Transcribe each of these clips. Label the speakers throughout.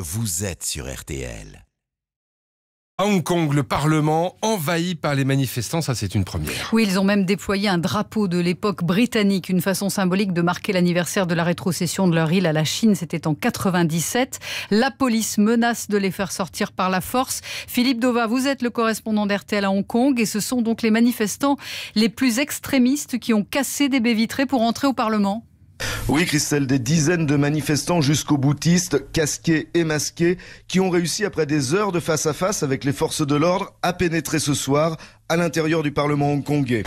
Speaker 1: Vous êtes sur RTL. À Hong Kong, le Parlement envahi par les manifestants, ça c'est une première.
Speaker 2: Oui, ils ont même déployé un drapeau de l'époque britannique, une façon symbolique de marquer l'anniversaire de la rétrocession de leur île à la Chine, c'était en 97. La police menace de les faire sortir par la force. Philippe Dova, vous êtes le correspondant d'RTL à Hong Kong et ce sont donc les manifestants les plus extrémistes qui ont cassé des baies vitrées pour entrer au Parlement.
Speaker 1: Oui, Christelle, des dizaines de manifestants jusqu'aux boutistes, casqués et masqués, qui ont réussi après des heures de face à face avec les forces de l'ordre à pénétrer ce soir à l'intérieur du Parlement hongkongais.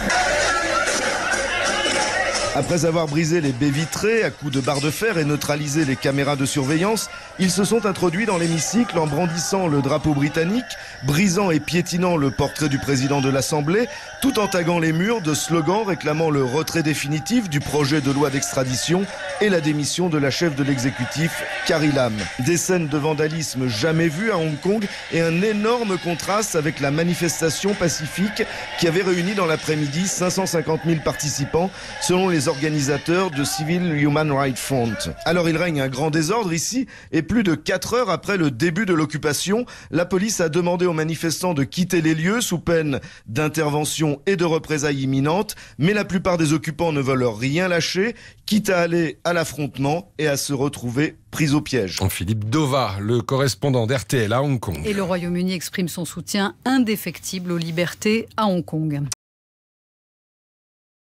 Speaker 1: Après avoir brisé les baies vitrées à coups de barre de fer et neutralisé les caméras de surveillance, ils se sont introduits dans l'hémicycle en brandissant le drapeau britannique, brisant et piétinant le portrait du président de l'Assemblée, tout en taguant les murs de slogans réclamant le retrait définitif du projet de loi d'extradition et la démission de la chef de l'exécutif, Carrie Lam. Des scènes de vandalisme jamais vues à Hong Kong et un énorme contraste avec la manifestation pacifique qui avait réuni dans l'après-midi 550 000 participants selon les organisateurs de Civil Human Rights Front. Alors il règne un grand désordre ici et plus de 4 heures après le début de l'occupation, la police a demandé aux manifestants de quitter les lieux sous peine d'intervention et de représailles imminentes, mais la plupart des occupants ne veulent rien lâcher, quitte à aller à l'affrontement et à se retrouver pris au piège. Philippe Dova, le correspondant d'RTL à Hong Kong. Et
Speaker 2: le Royaume-Uni exprime son soutien indéfectible aux libertés à Hong Kong.